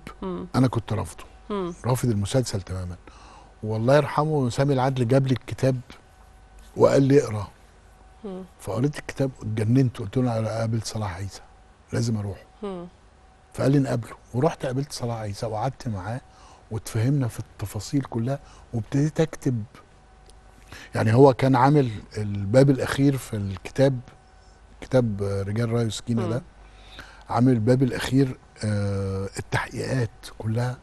انا كنت رافضه رافض المسلسل تماما والله يرحمه سامي العدل جاب لي الكتاب وقال لي اقرا فقريت الكتاب اتجننت قلت له انا قابلت صلاح عيسى لازم اروح فقال لي نقابله ورحت قابلت صلاح عيسى وقعدت معاه واتفهمنا في التفاصيل كلها وابتديت اكتب يعني هو كان عامل الباب الاخير في الكتاب كتاب رجال رايو سكينه ده عامل الباب الاخير آه التحقيقات كلها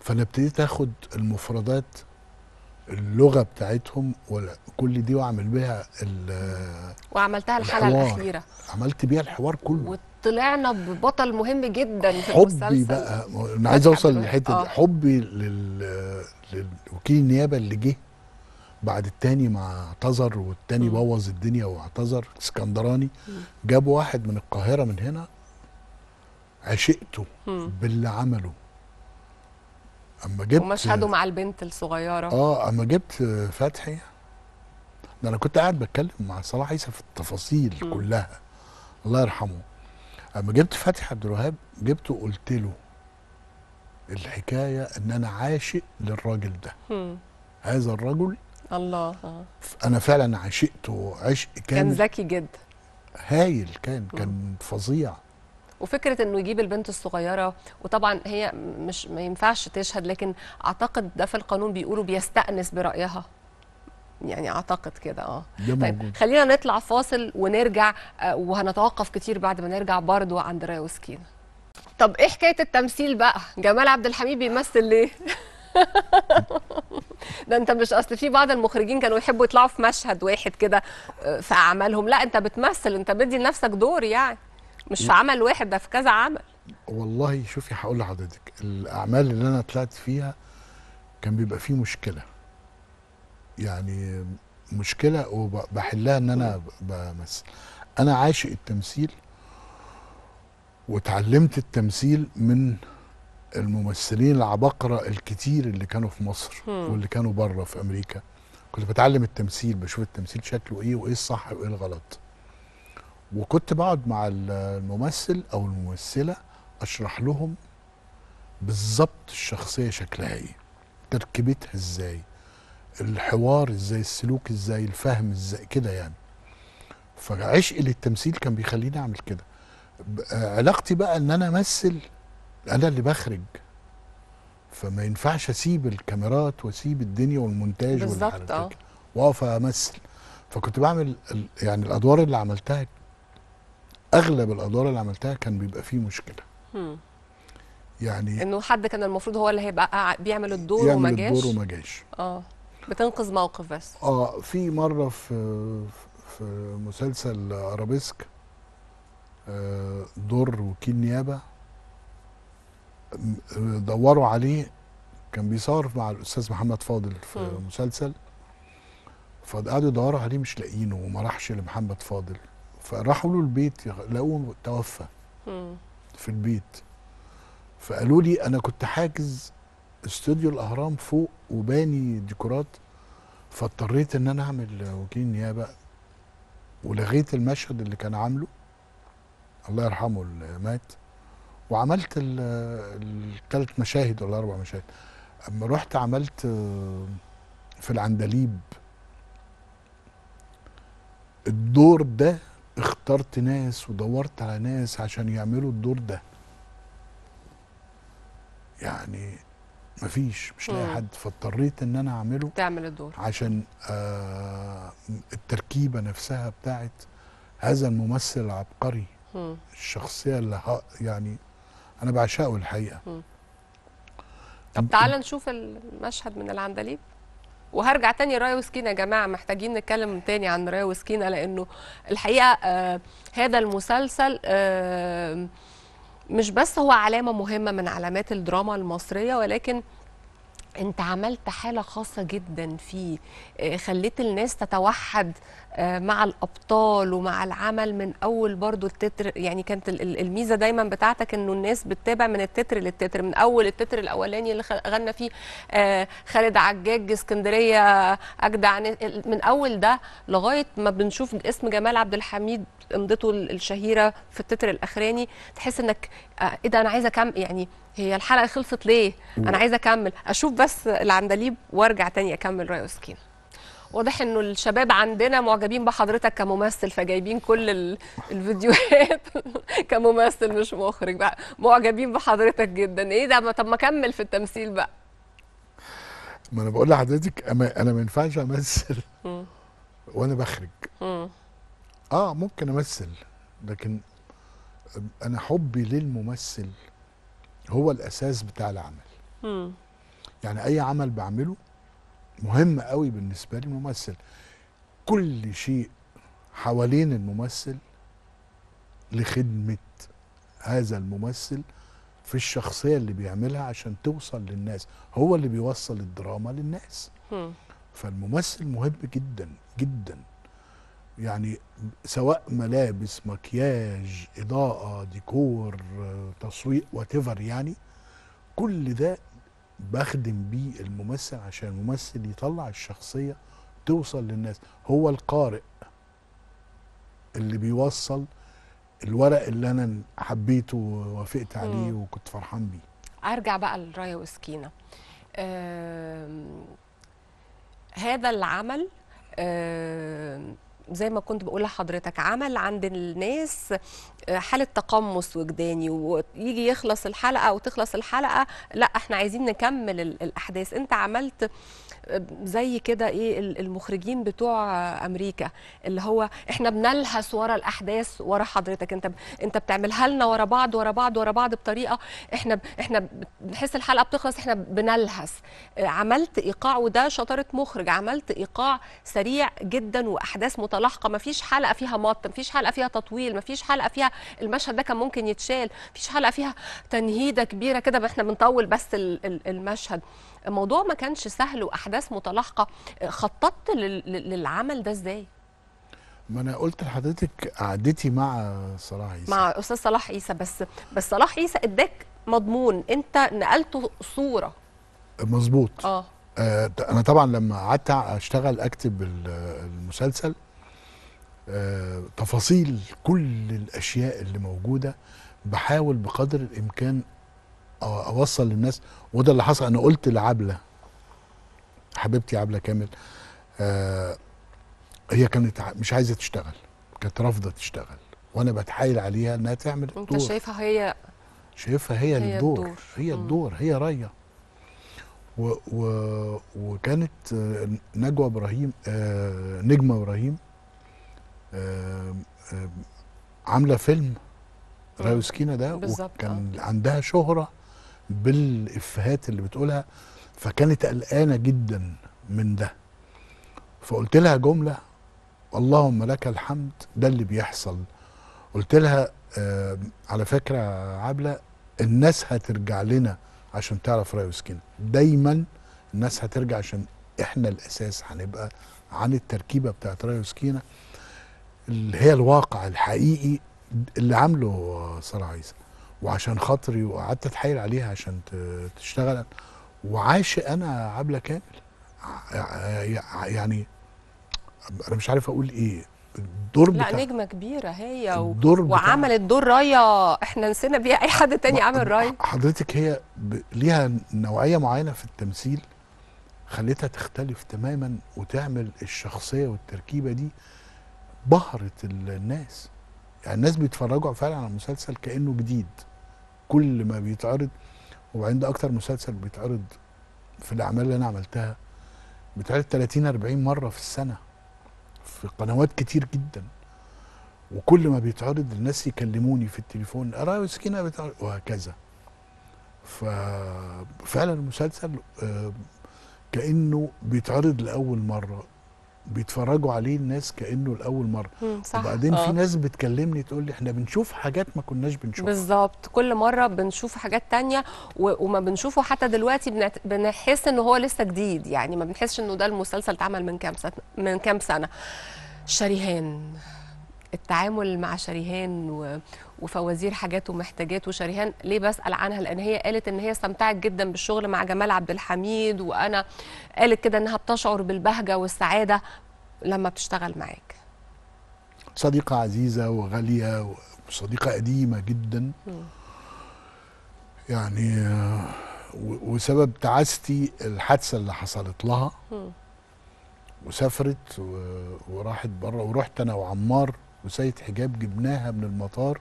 فانا ابتديت اخد المفردات اللغه بتاعتهم وكل دي واعمل بيها وعملتها الحلقه الاخيره عملت بيها الحوار كله وطلعنا ببطل مهم جدا في حبي المسلسل بقى انا عايز اوصل للحته دي آه. حبي لل... للوكيل النيابه اللي جه بعد التاني ما اعتذر والتاني بوظ الدنيا واعتذر اسكندراني جاب واحد من القاهرة من هنا عشقته باللي عمله اما جبت ومشهده مع البنت الصغيرة اه اما جبت فتحي ده انا كنت قاعد بتكلم مع صلاح عيسى في التفاصيل مم. كلها الله يرحمه اما جبت فتحي عبد الوهاب جبته قلت له الحكايه ان انا عاشق للراجل ده مم. هذا الرجل الله آه. انا فعلا عشقته عشق كان كان ذكي جدا هايل كان كان فظيع وفكره انه يجيب البنت الصغيره وطبعا هي مش ما ينفعش تشهد لكن اعتقد ده في القانون بيقولوا بيستانس برايها يعني اعتقد كده اه طيب خلينا نطلع فاصل ونرجع آه، وهنتوقف كتير بعد ما نرجع برضو عند رايا وسكينه طب ايه حكايه التمثيل بقى جمال عبد الحميد بيمثل ليه ده انت مش اصل في بعض المخرجين كانوا يحبوا يطلعوا في مشهد واحد كده آه، في اعمالهم لا انت بتمثل انت بدي لنفسك دور يعني مش في عمل واحد ده في كذا عمل والله شوفي هقول لحضرتك الاعمال اللي انا طلعت فيها كان بيبقى فيه مشكله يعني مشكله وبحلها ان انا بمثل انا عاشق التمثيل وتعلمت التمثيل من الممثلين العباقره الكتير اللي كانوا في مصر م. واللي كانوا بره في امريكا كنت بتعلم التمثيل بشوف التمثيل شكله ايه وايه الصح وايه الغلط وكنت بقعد مع الممثل او الممثله اشرح لهم بالظبط الشخصيه شكلها ايه تركيبتها ازاي الحوار ازاي السلوك ازاي الفهم ازاي كده يعني فعشقي للتمثيل كان بيخليني اعمل كده علاقتي بقى ان انا امثل انا اللي بخرج فما ينفعش اسيب الكاميرات واسيب الدنيا والمونتاج بالظبط اه واقف امثل فكنت بعمل يعني الادوار اللي عملتها اغلب الادوار اللي عملتها كان بيبقى فيه مشكله يعني انه حد كان المفروض هو اللي هيبقى بيعمل الدور وما جاش الدور وما جاش اه بتنقذ موقف بس اه في مره في في مسلسل ارابيسك آه، دور وكيل نيابه دوروا عليه كان بيصور مع الاستاذ محمد فاضل في م. مسلسل فقعدوا يدوروا عليه مش لاقينه وما راحش لمحمد فاضل فراحوا له البيت لقوه توفى م. في البيت فقالوا لي انا كنت حاجز استوديو الاهرام فوق وباني ديكورات فاضطريت ان انا اعمل وكيل نيابه ولغيت المشهد اللي كان عامله الله يرحمه اللي مات وعملت الثلاث مشاهد ولا اربع مشاهد اما رحت عملت آه، في العندليب الدور ده اخترت ناس ودورت على ناس عشان يعملوا الدور ده يعني مفيش مش لاقي حد فاضطريت ان انا اعمله تعمل الدور عشان آه التركيبه نفسها بتاعت هذا الممثل العبقري الشخصيه اللي يعني انا بعشقه الحقيقه م. طب تعال نشوف المشهد من العندليب وهرجع تاني رايا وسكينه يا جماعه محتاجين نتكلم تاني عن رايا وسكينه لانه الحقيقه آه هذا المسلسل آه مش بس هو علامه مهمه من علامات الدراما المصريه ولكن انت عملت حاله خاصه جدا فيه آه، خليت الناس تتوحد آه، مع الابطال ومع العمل من اول برضو التتر يعني كانت الميزه دايما بتاعتك انه الناس بتتابع من التتر للتتر من اول التتر الاولاني اللي غنى فيه آه، خالد عجاج اسكندريه اجدع من اول ده لغايه ما بنشوف اسم جمال عبد الحميد امضته الشهيره في التتر الاخراني تحس انك ايه ده انا عايزه كم يعني هي الحلقه خلصت ليه انا عايزه اكمل اشوف بس العندليب وارجع تاني اكمل رايو سكين واضح انه الشباب عندنا معجبين بحضرتك كممثل فجايبين كل الفيديوهات كممثل مش مخرج بقى معجبين بحضرتك جدا ايه ده طب ما اكمل في التمثيل بقى ما انا بقول لحضرتك انا ما ينفعش امثل وانا بخرج اه ممكن امثل لكن انا حبي للممثل هو الاساس بتاع العمل م. يعني اي عمل بعمله مهم قوي بالنسبه لي الممثل كل شيء حوالين الممثل لخدمه هذا الممثل في الشخصيه اللي بيعملها عشان توصل للناس هو اللي بيوصل الدراما للناس م. فالممثل مهم جدا جدا يعني سواء ملابس مكياج اضاءه ديكور تسويق واتيفر يعني كل ده بخدم بيه الممثل عشان الممثل يطلع الشخصيه توصل للناس هو القارئ اللي بيوصل الورق اللي انا حبيته ووافقت عليه مم. وكنت فرحان بيه ارجع بقى لرايه وسكينه هذا العمل زي ما كنت بقول لحضرتك عمل عند الناس آه، حاله تقمص وجداني ويجي يخلص الحلقه وتخلص الحلقه لا احنا عايزين نكمل الاحداث انت عملت زي كده ايه المخرجين بتوع امريكا اللي هو احنا بنلهس ورا الاحداث ورا حضرتك انت انت بتعملها لنا ورا بعض ورا بعض ورا بعض بطريقه احنا احنا بنحس الحلقه بتخلص احنا بنلهس آه، عملت ايقاع وده شطاره مخرج عملت ايقاع سريع جدا واحداث متلاحقه ما فيش حلقه فيها مط ما فيش حلقه فيها تطويل ما فيش حلقه فيها المشهد ده كان ممكن يتشال ما فيش حلقه فيها تنهيده كبيره كده احنا بنطول بس المشهد الموضوع ما كانش سهل واحداث متلاحقه آه، خططت للعمل ده ازاي ما انا قلت لحضرتك قعدتي مع صلاح عيسى مع استاذ صلاح عيسى بس بس صلاح عيسى اداك مضمون انت نقلته صوره مظبوط اه, آه، انا طبعا لما قعدت اشتغل اكتب المسلسل أه تفاصيل كل الاشياء اللي موجوده بحاول بقدر الامكان اوصل للناس وده اللي حصل انا قلت لعبله حبيبتي عبله كامل آه هي كانت مش عايزه تشتغل كانت رافضه تشتغل وانا بتحايل عليها انها تعمل الدور انت شايفها هي شايفها هي, هي الدور. الدور هي الدور هي رايه و... و... وكانت آه، نجوى ابراهيم آه نجمه ابراهيم آه آه عامله فيلم رايوسكينا ده بالزبط. وكان آه. عندها شهره بالافهات اللي بتقولها فكانت قلقانه جدا من ده فقلت لها جمله اللهم لك الحمد ده اللي بيحصل قلت لها آه على فكره عبله الناس هترجع لنا عشان تعرف رأي وسكينة دايما الناس هترجع عشان احنا الاساس هنبقى عن التركيبه بتاعت رأي وسكينة اللي هي الواقع الحقيقي اللي عامله صلاح عيسى وعشان خاطري وقعدت اتحايل عليها عشان تشتغل وعاشق انا عبله كامل يعني انا مش عارف اقول ايه الدور لا بتاع نجمه كبيره هي و... وعملت دور رايه احنا نسينا بيها اي حد تاني عمل رايه حضرتك هي ب... ليها نوعيه معينه في التمثيل خلتها تختلف تماما وتعمل الشخصيه والتركيبه دي بهرت الناس يعني الناس بيتفرجوا فعلا على المسلسل كانه جديد كل ما بيتعرض وبعدين ده اكتر مسلسل بيتعرض في الاعمال اللي انا عملتها بيتعرض 30 40 مره في السنه في قنوات كتير جدا وكل ما بيتعرض الناس يكلموني في التليفون ارى مسكينه بتعرض وهكذا ففعلا المسلسل آه، كانه بيتعرض لاول مره بيتفرجوا عليه الناس كانه لاول مره صح. وبعدين أوه. في آه. ناس بتكلمني تقول لي احنا بنشوف حاجات ما كناش بنشوفها بالظبط كل مره بنشوف حاجات تانية وما بنشوفه حتى دلوقتي بنحس ان هو لسه جديد يعني ما بنحسش انه ده المسلسل اتعمل من كام سنه من كام سنه شريهان التعامل مع شريهان و... وفوازير حاجات ومحتاجات وشريهان ليه بسال عنها لان هي قالت ان هي استمتعت جدا بالشغل مع جمال عبد الحميد وانا قالت كده انها بتشعر بالبهجه والسعاده لما بتشتغل معاك صديقه عزيزه وغاليه وصديقه قديمه جدا م. يعني وسبب تعاستي الحادثه اللي حصلت لها م. وسافرت وراحت بره ورحت انا وعمار وسيد حجاب جبناها من المطار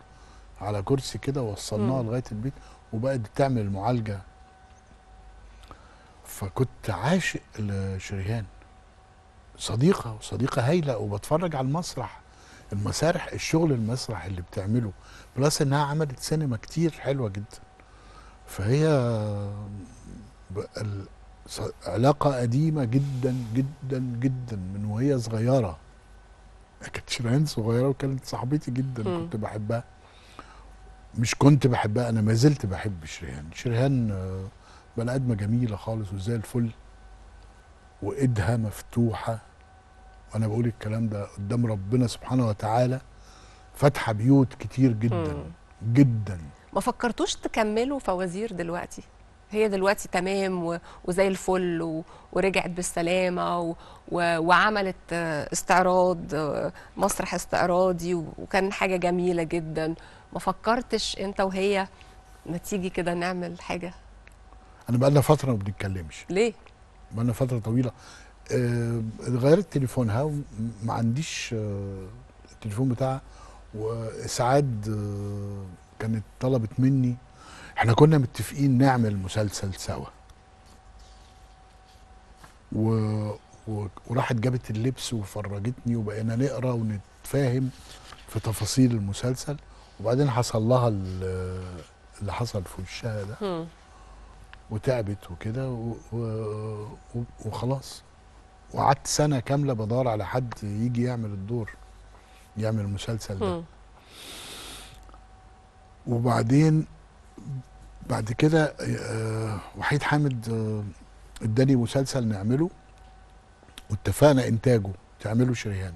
على كرسي كده ووصلناها لغايه البيت وبقت بتعمل المعالجه فكنت عاشق لشريهان صديقه وصديقه هايله وبتفرج على المسرح المسارح الشغل المسرح اللي بتعمله بلس انها عملت سينما كتير حلوه جدا فهي علاقه قديمه جدا جدا جدا من وهي صغيره كانت شيرين صغيره وكانت صاحبتي جدا م. كنت بحبها مش كنت بحبها انا ما زلت بحب شريهان شريهان آه، بني ادمه جميله خالص وزي الفل وايدها مفتوحه وانا بقول الكلام ده قدام ربنا سبحانه وتعالى فاتحه بيوت كتير جدا م. جدا ما فكرتوش تكملوا فوازير دلوقتي هي دلوقتي تمام وزي الفل ورجعت بالسلامه وعملت آه، استعراض آه، مسرح استعراضي وكان حاجه جميله جدا ما فكرتش انت وهي ما تيجي كده نعمل حاجه انا بقى لنا فتره ما بنتكلمش ليه بقى لنا فتره طويله آه، غيرت تليفونها وما عنديش التليفون بتاعها وسعاد كانت طلبت مني احنا كنا متفقين نعمل مسلسل سوا و... و... وراحت جابت اللبس وفرجتني وبقينا نقرا ونتفاهم في تفاصيل المسلسل وبعدين حصل لها اللي حصل في وشها ده وتعبت وكده و... و... وخلاص وقعدت سنه كامله بدور على حد يجي يعمل الدور يعمل المسلسل ده وبعدين بعد كده آه، وحيد حامد آه، اداني مسلسل نعمله واتفقنا انتاجه تعمله شريان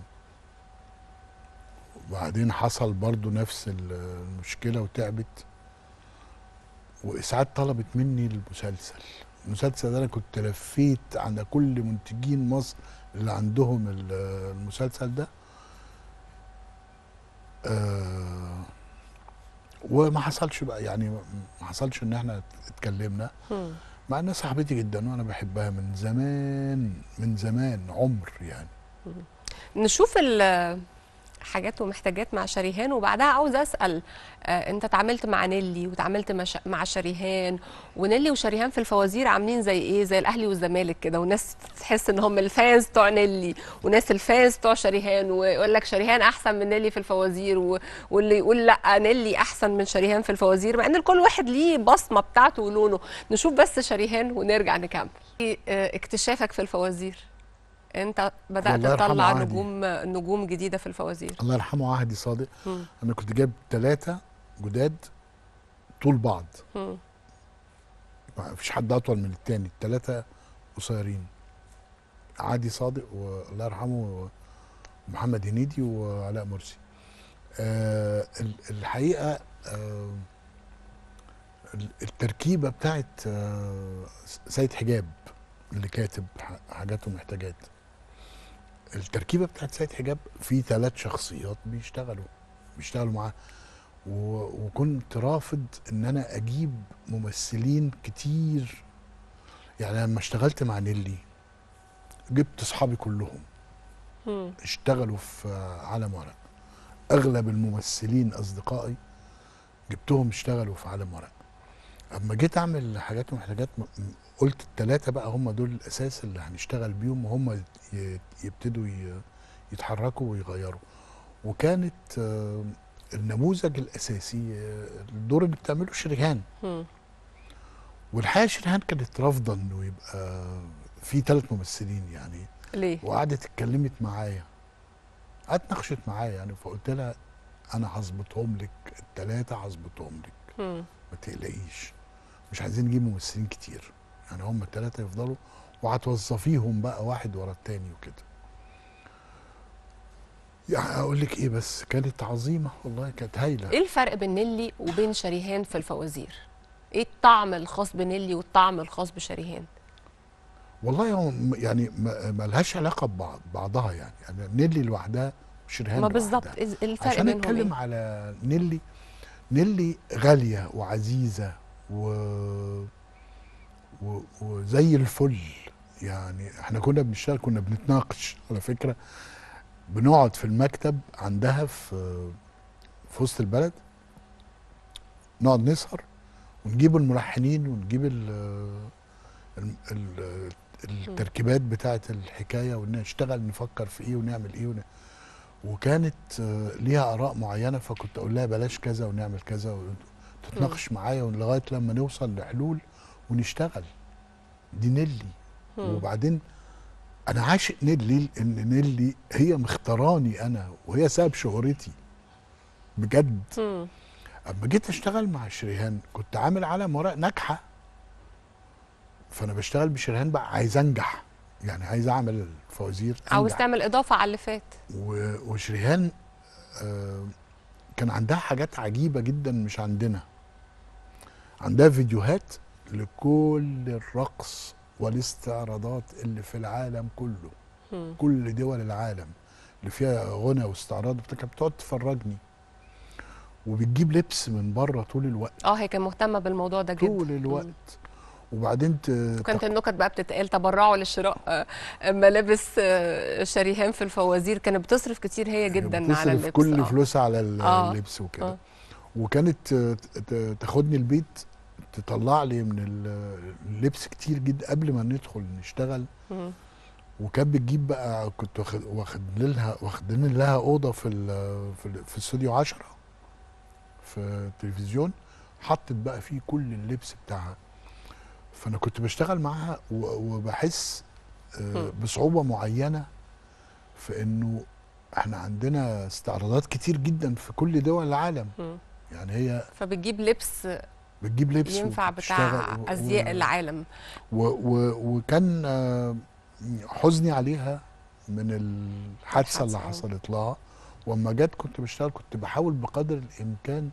وبعدين حصل برضو نفس المشكله وتعبت واسعاد طلبت مني المسلسل المسلسل ده انا كنت لفيت على كل منتجين مصر اللي عندهم المسلسل ده آه وما حصلش بقى يعني ما حصلش ان احنا اتكلمنا مع انها صاحبتي جدا وانا بحبها من زمان من زمان عمر يعني نشوف حاجات ومحتاجات مع شريهان وبعدها عاوز اسال آه، انت اتعاملت مع نيلي وتعاملت مع شريهان ونيلي وشريهان في الفوازير عاملين زي ايه زي الاهلي والزمالك كده وناس تحس ان هم الفانز بتوع نيلي وناس الفانز بتوع شريهان ويقول لك شريهان احسن من نيلي في الفوازير واللي يقول لا نيلي احسن من شريهان في الفوازير مع ان كل واحد ليه بصمه بتاعته ولونه نشوف بس شريهان ونرجع نكمل إيه، آه، اكتشافك في الفوازير انت بدات تطلع نجوم عهدي. نجوم جديده في الفوازير الله يرحمه عهدي صادق م. انا كنت جايب ثلاثه جداد طول بعض ما فيش حد اطول من التاني الثلاثه قصيرين عادي صادق والله يرحمه محمد هنيدي وعلاء مرسي أه الحقيقه أه التركيبه بتاعت أه سيد حجاب اللي كاتب حاجات ومحتاجات التركيبه بتاعت سيد حجاب في ثلاث شخصيات بيشتغلوا بيشتغلوا معاه وكنت رافض ان انا اجيب ممثلين كتير يعني لما اشتغلت مع نيلي جبت اصحابي كلهم اشتغلوا في عالم ورق اغلب الممثلين اصدقائي جبتهم اشتغلوا في عالم ورق اما جيت اعمل حاجات ومحتاجات قلت الثلاثه بقى هم دول الاساس اللي هنشتغل بيهم وهم يبتدوا يتحركوا ويغيروا وكانت آه، النموذج الاساسي آه، الدور اللي بتعمله شريهان والحقيقه شريهان كانت رافضه انه يبقى في ثلاث ممثلين يعني ليه؟ وقعدت اتكلمت معايا قعدت ناقشت معايا يعني فقلت لها انا هظبطهم لك الثلاثه هظبطهم لك ما تقلقيش مش عايزين نجيب ممثلين كتير يعني هم الثلاثه يفضلوا وهتوظفيهم بقى واحد ورا التاني وكده يعني اقول لك ايه بس كانت عظيمه والله كانت هايله ايه الفرق بين نيلي وبين شريهان في الفوازير ايه الطعم الخاص بنيلي والطعم الخاص بشريهان والله يعني لهاش علاقه ببعض بعضها يعني, يعني نيلي لوحدها وشريهان ما بالظبط الفرق عشان بينهم عشان اتكلم إيه؟ على نيلي نيلي غاليه وعزيزه و... و... وزي الفل يعني احنا كنا بنشتغل كنا بنتناقش على فكره بنقعد في المكتب عندها في في وسط البلد نقعد نسهر ونجيب الملحنين ونجيب ال التركيبات بتاعه الحكايه ونشتغل نفكر في ايه ونعمل ايه ون... وكانت ليها اراء معينه فكنت اقول لها بلاش كذا ونعمل كذا تتناقش معايا لغايه لما نوصل لحلول ونشتغل دي نيلي وبعدين انا عاشق نيلي ان نيلي هي مختاراني انا وهي سبب شهرتي بجد اما جيت اشتغل مع شريهان كنت عامل على ورق ناجحه فانا بشتغل بشريهان بقى عايز انجح يعني عايز اعمل فوازير عاوز تعمل اضافه على اللي فات وشريهان آه كان عندها حاجات عجيبه جدا مش عندنا عندها فيديوهات لكل الرقص والاستعراضات اللي في العالم كله م. كل دول العالم اللي فيها غنى واستعراض كانت بتقعد تفرجني وبتجيب لبس من بره طول الوقت اه هي كانت مهتمه بالموضوع ده جدا طول الوقت وبعدين ت... كانت النكت بقى بتتقال تبرعوا لشراء آه، آه، ملابس آه، شريهان في الفوازير كانت بتصرف كتير هي يعني جدا بتصرف على اللبس كل فلوسها على اللبس وكده آه. وكانت تاخدني البيت تطلع لي من اللبس كتير جدا قبل ما ندخل نشتغل وكانت بتجيب بقى كنت واخد لها واخدين لها اوضه في في, في استوديو 10 في التلفزيون حطت بقى فيه كل اللبس بتاعها فانا كنت بشتغل معاها وبحس آه، بصعوبه معينه في انه احنا عندنا استعراضات كتير جدا في كل دول العالم يعني هي فبتجيب لبس بتجيب لبس ينفع بتاع ازياء و... العالم و... و... وكان آه، حزني عليها من الحادثه اللي حصلت لها واما جت كنت بشتغل كنت بحاول بقدر الامكان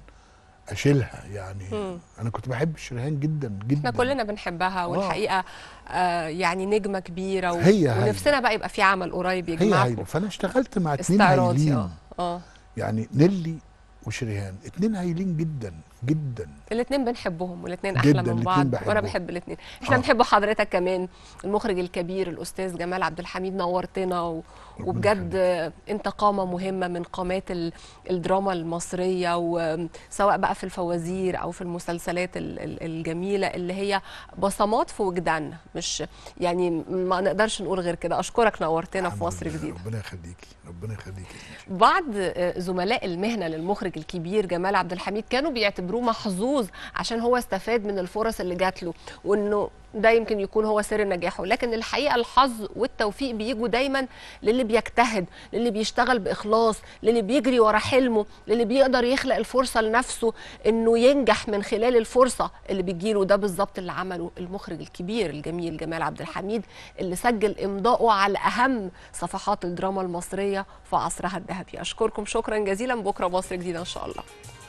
اشيلها يعني مم. انا كنت بحب الشريهان جدا جدا احنا كلنا بنحبها آه. والحقيقه آه يعني نجمه كبيره و... هي ونفسنا بقى يبقى في عمل قريب يجمعكم هي فانا اشتغلت مع اثنين هايلين آه. اه يعني نيلي وشريهان اثنين هايلين جدا جدا الاثنين بنحبهم والاثنين احلى من بعض وانا بحب الاثنين احنا آه. بنحب حضرتك كمان المخرج الكبير الاستاذ جمال عبد الحميد نورتنا و... وبجد انت قامه مهمه من قامات ال... الدراما المصريه وسواء بقى في الفوازير او في المسلسلات ال... الجميله اللي هي بصمات في وجداننا مش يعني ما نقدرش نقول غير كده اشكرك نورتنا في مصر جديده ربنا يخليكي ربنا يخليك بعض آه، زملاء المهنه للمخرج الكبير جمال عبد الحميد كانوا بيعتبروه محظوظ عشان هو استفاد من الفرص اللي جات له وانه ده يمكن يكون هو سر نجاحه لكن الحقيقه الحظ والتوفيق بيجوا دايما للي بيجتهد للي بيشتغل باخلاص للي بيجري ورا حلمه للي بيقدر يخلق الفرصه لنفسه انه ينجح من خلال الفرصه اللي بتجيله ده بالظبط اللي عمله المخرج الكبير الجميل جمال عبد الحميد اللي سجل امضائه على اهم صفحات الدراما المصريه في عصرها الذهبي اشكركم شكرا جزيلا بكره مصر جديده ان شاء الله